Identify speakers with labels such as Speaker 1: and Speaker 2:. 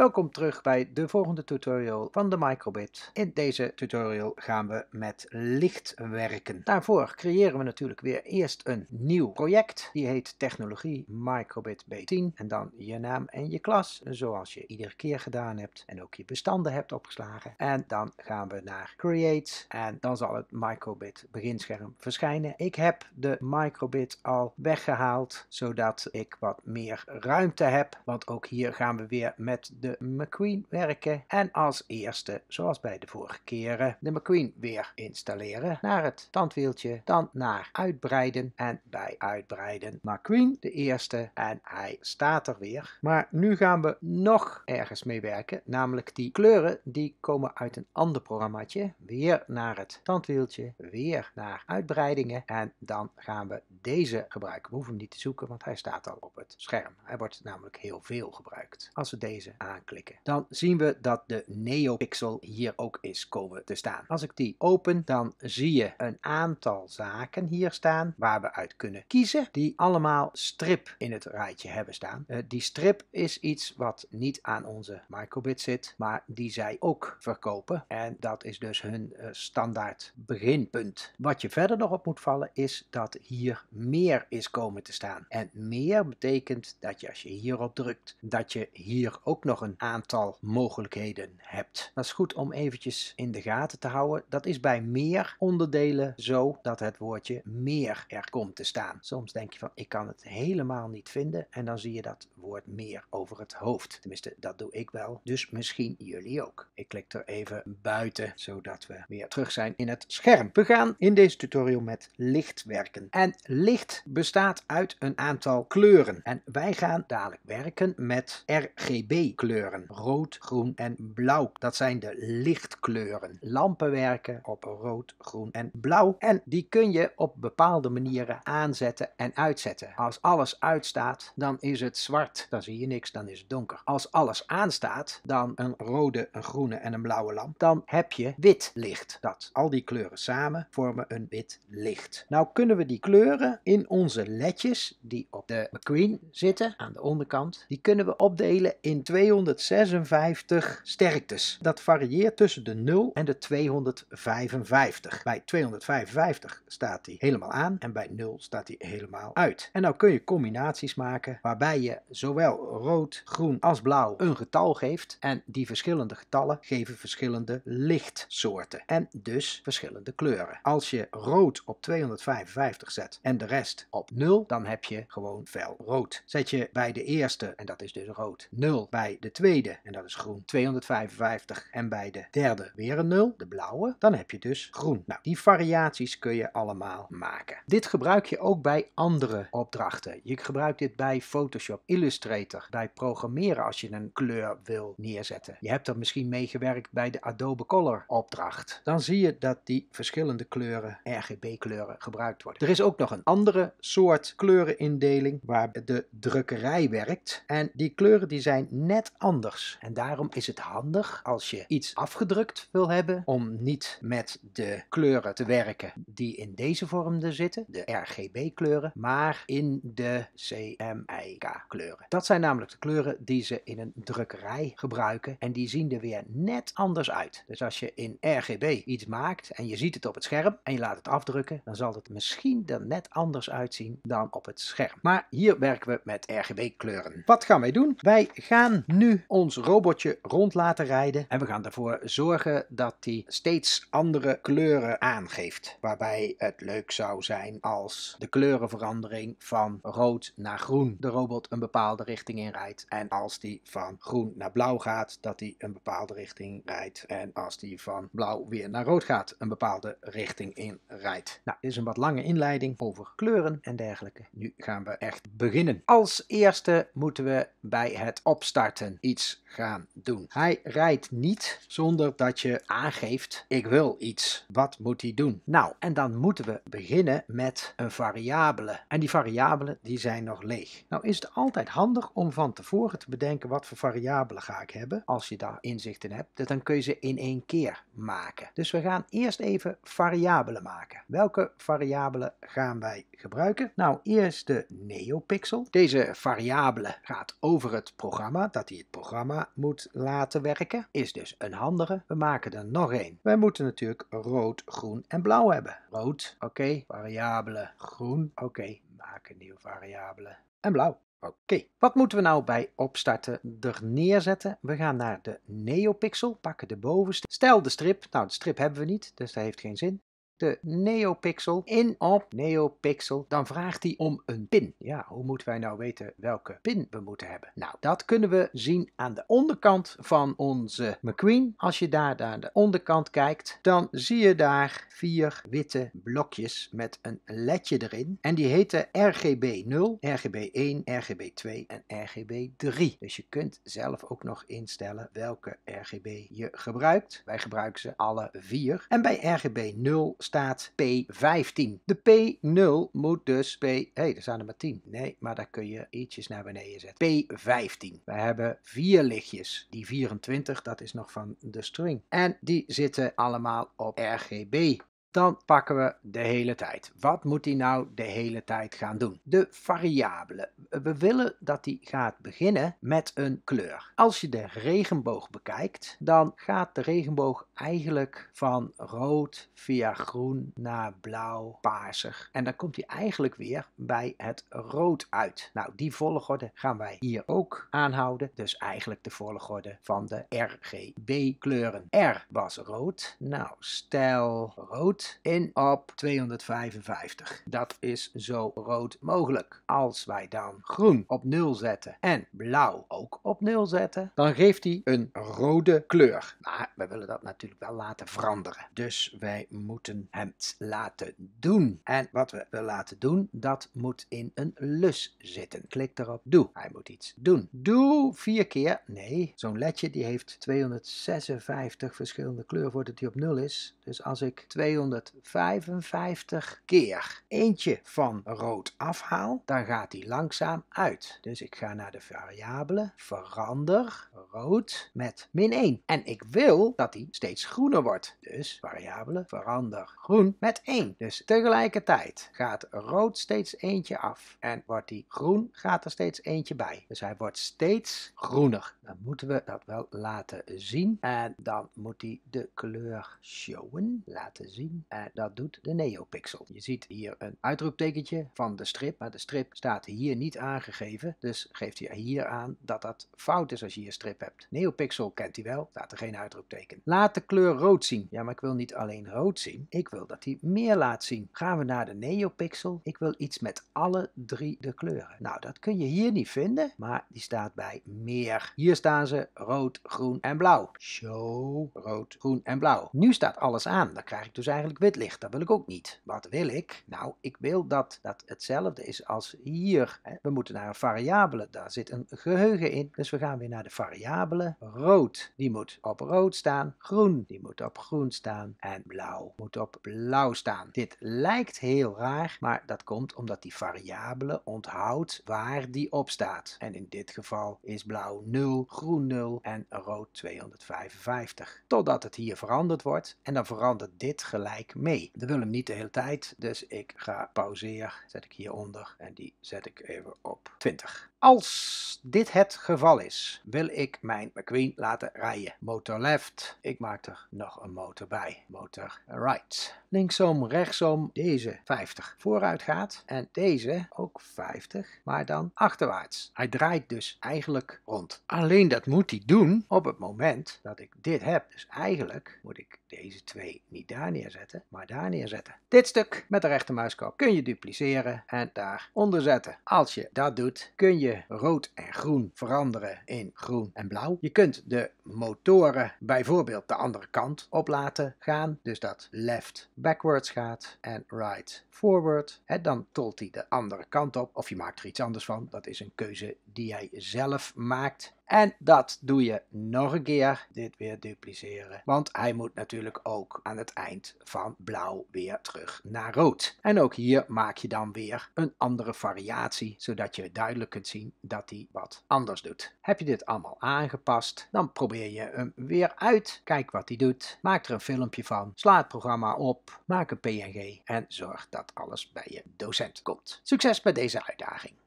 Speaker 1: Welkom terug bij de volgende tutorial van de Microbit. In deze tutorial gaan we met licht werken. Daarvoor creëren we natuurlijk weer eerst een nieuw project. Die heet Technologie Microbit B10 en dan je naam en je klas zoals je iedere keer gedaan hebt en ook je bestanden hebt opgeslagen. En dan gaan we naar Create en dan zal het Microbit beginscherm verschijnen. Ik heb de Microbit al weggehaald zodat ik wat meer ruimte heb, want ook hier gaan we weer met de de McQueen werken en als eerste, zoals bij de vorige keren, de McQueen weer installeren naar het tandwieltje, dan naar uitbreiden en bij uitbreiden McQueen de eerste en hij staat er weer. Maar nu gaan we nog ergens mee werken, namelijk die kleuren die komen uit een ander programmaatje, weer naar het tandwieltje, weer naar uitbreidingen en dan gaan we deze gebruiken. We hoeven hem niet te zoeken, want hij staat al op het scherm. Hij wordt namelijk heel veel gebruikt. Als we deze aan Klikken, Dan zien we dat de NeoPixel hier ook is komen te staan. Als ik die open, dan zie je een aantal zaken hier staan waar we uit kunnen kiezen, die allemaal strip in het rijtje hebben staan. Eh, die strip is iets wat niet aan onze microbit zit, maar die zij ook verkopen. En dat is dus hun eh, standaard beginpunt. Wat je verder nog op moet vallen is dat hier meer is komen te staan. En meer betekent dat je als je hierop drukt, dat je hier ook nog een een aantal mogelijkheden hebt. Dat is goed om eventjes in de gaten te houden. Dat is bij meer onderdelen zo dat het woordje meer er komt te staan. Soms denk je van ik kan het helemaal niet vinden en dan zie je dat woord meer over het hoofd. Tenminste, dat doe ik wel. Dus misschien jullie ook. Ik klik er even buiten zodat we weer terug zijn in het scherm. We gaan in deze tutorial met licht werken. En licht bestaat uit een aantal kleuren. En wij gaan dadelijk werken met RGB kleuren kleuren. Rood, groen en blauw. Dat zijn de lichtkleuren. Lampen werken op rood, groen en blauw. En die kun je op bepaalde manieren aanzetten en uitzetten. Als alles uitstaat, dan is het zwart. Dan zie je niks, dan is het donker. Als alles aanstaat, dan een rode, een groene en een blauwe lamp, dan heb je wit licht. Dat al die kleuren samen vormen een wit licht. Nou kunnen we die kleuren in onze ledjes die op de McQueen zitten aan de onderkant, die kunnen we opdelen in 200 256 sterktes. Dat varieert tussen de 0 en de 255. Bij 255 staat hij helemaal aan en bij 0 staat hij helemaal uit. En nou kun je combinaties maken waarbij je zowel rood, groen als blauw een getal geeft en die verschillende getallen geven verschillende lichtsoorten en dus verschillende kleuren. Als je rood op 255 zet en de rest op 0, dan heb je gewoon fel rood. Zet je bij de eerste, en dat is dus rood, 0 bij de tweede, en dat is groen, 255. En bij de derde weer een 0, de blauwe, dan heb je dus groen. Nou, die variaties kun je allemaal maken. Dit gebruik je ook bij andere opdrachten. Je gebruikt dit bij Photoshop, Illustrator, bij programmeren als je een kleur wil neerzetten. Je hebt er misschien meegewerkt bij de Adobe Color opdracht. Dan zie je dat die verschillende kleuren, RGB kleuren, gebruikt worden. Er is ook nog een andere soort kleurenindeling waar de drukkerij werkt. En die kleuren die zijn net anders. En daarom is het handig als je iets afgedrukt wil hebben om niet met de kleuren te werken die in deze vorm er zitten, de RGB kleuren, maar in de CMYK kleuren. Dat zijn namelijk de kleuren die ze in een drukkerij gebruiken en die zien er weer net anders uit. Dus als je in RGB iets maakt en je ziet het op het scherm en je laat het afdrukken, dan zal het misschien er net anders uitzien dan op het scherm. Maar hier werken we met RGB kleuren. Wat gaan wij doen? Wij gaan nu ons robotje rond laten rijden. En we gaan ervoor zorgen dat hij steeds andere kleuren aangeeft. Waarbij het leuk zou zijn als de kleurenverandering van rood naar groen de robot een bepaalde richting in rijdt. En als die van groen naar blauw gaat, dat hij een bepaalde richting rijdt. En als die van blauw weer naar rood gaat, een bepaalde richting in rijdt. Nou, dit is een wat lange inleiding over kleuren en dergelijke. Nu gaan we echt beginnen. Als eerste moeten we bij het opstarten iets gaan doen. Hij rijdt niet zonder dat je aangeeft, ik wil iets. Wat moet hij doen? Nou, en dan moeten we beginnen met een variabele. En die variabelen die zijn nog leeg. Nou is het altijd handig om van tevoren te bedenken wat voor variabelen ga ik hebben. Als je daar inzicht in hebt, dan kun je ze in één keer maken. Dus we gaan eerst even variabelen maken. Welke variabelen gaan wij gebruiken? Nou, eerst de neopixel. Deze variabele gaat over het programma dat hij het programma moet laten werken. Is dus een handige. We maken er nog één. Wij moeten natuurlijk rood, groen en blauw hebben. Rood, oké. Variabele groen, oké. maken een nieuwe variabele. En blauw. Oké, wat moeten we nou bij opstarten er neerzetten? We gaan naar de neopixel, pakken de bovenste. Stel de strip, nou de strip hebben we niet, dus dat heeft geen zin de NeoPixel in op NeoPixel. Dan vraagt hij om een pin. Ja, hoe moeten wij nou weten welke pin we moeten hebben? Nou, dat kunnen we zien aan de onderkant van onze McQueen. Als je daar naar de onderkant kijkt, dan zie je daar vier witte blokjes met een ledje erin. En die heten RGB 0, RGB 1, RGB 2 en RGB 3. Dus je kunt zelf ook nog instellen welke RGB je gebruikt. Wij gebruiken ze alle vier. En bij RGB 0 staat P15. De P0 moet dus P... Hé, hey, er staan er maar 10. Nee, maar daar kun je ietsjes naar beneden zetten. P15. We hebben vier lichtjes. Die 24, dat is nog van de string. En die zitten allemaal op RGB dan pakken we de hele tijd. Wat moet hij nou de hele tijd gaan doen? De variabele. We willen dat hij gaat beginnen met een kleur. Als je de regenboog bekijkt, dan gaat de regenboog eigenlijk van rood via groen naar blauw, paarsig. En dan komt hij eigenlijk weer bij het rood uit. Nou, die volgorde gaan wij hier ook aanhouden. Dus eigenlijk de volgorde van de RGB kleuren. R was rood. Nou, stel rood in op 255. Dat is zo rood mogelijk. Als wij dan groen op 0 zetten en blauw ook op 0 zetten, dan geeft hij een rode kleur. Maar we willen dat natuurlijk wel laten veranderen. Dus wij moeten hem laten doen. En wat we willen laten doen, dat moet in een lus zitten. Klik erop, doe. Hij moet iets doen. Doe vier keer. Nee, zo'n ledje die heeft 256 verschillende kleuren voordat hij op 0 is. Dus als ik 200 155 keer eentje van rood afhaal, dan gaat die langzaam uit. Dus ik ga naar de variabele, verander rood met min 1. En ik wil dat die steeds groener wordt. Dus variabele, verander groen met 1. Dus tegelijkertijd gaat rood steeds eentje af. En wordt die groen, gaat er steeds eentje bij. Dus hij wordt steeds groener. Dan moeten we dat wel laten zien. En dan moet hij de kleur showen, laten zien. En eh, dat doet de NeoPixel. Je ziet hier een uitroeptekentje van de strip, maar de strip staat hier niet aangegeven. Dus geeft hij hier aan dat dat fout is als je hier strip hebt. NeoPixel kent hij wel, staat er geen uitroepteken. Laat de kleur rood zien. Ja, maar ik wil niet alleen rood zien. Ik wil dat hij meer laat zien. Gaan we naar de NeoPixel. Ik wil iets met alle drie de kleuren. Nou, dat kun je hier niet vinden, maar die staat bij meer. Hier staan ze rood, groen en blauw. Show, rood, groen en blauw. Nu staat alles aan. Dan krijg ik dus eigenlijk wit licht, Dat wil ik ook niet. Wat wil ik? Nou, ik wil dat dat hetzelfde is als hier. We moeten naar een variabele. Daar zit een geheugen in. Dus we gaan weer naar de variabele. Rood, die moet op rood staan. Groen, die moet op groen staan. En blauw moet op blauw staan. Dit lijkt heel raar, maar dat komt omdat die variabele onthoudt waar die op staat. En in dit geval is blauw 0, groen 0 en rood 255. Totdat het hier veranderd wordt. En dan verandert dit gelijk mee. Dat wil hem niet de hele tijd, dus ik ga pauzeer, zet ik hieronder en die zet ik even op 20. Als dit het geval is, wil ik mijn McQueen laten rijden. Motor left, ik maak er nog een motor bij. Motor right. Linksom, rechtsom, deze 50 vooruit gaat en deze ook 50, maar dan achterwaarts. Hij draait dus eigenlijk rond. Alleen dat moet hij doen op het moment dat ik dit heb. Dus eigenlijk moet ik deze twee niet daar neerzetten maar daar neerzetten. Dit stuk met de rechtermuisknop kun je dupliceren en daaronder zetten. Als je dat doet, kun je rood en groen veranderen in groen en blauw. Je kunt de motoren bijvoorbeeld de andere kant op laten gaan. Dus dat left backwards gaat en right forward. dan tolt hij de andere kant op. Of je maakt er iets anders van. Dat is een keuze die jij zelf maakt. En dat doe je nog een keer. Dit weer dupliceren. Want hij moet natuurlijk ook aan het eind van blauw weer terug naar rood. En ook hier maak je dan weer een andere variatie. Zodat je duidelijk kunt zien dat hij wat anders doet. Heb je dit allemaal aangepast. Dan probeer je hem weer uit. Kijk wat hij doet. Maak er een filmpje van. Sla het programma op. Maak een PNG. En zorg dat alles bij je docent komt. Succes met deze uitdaging.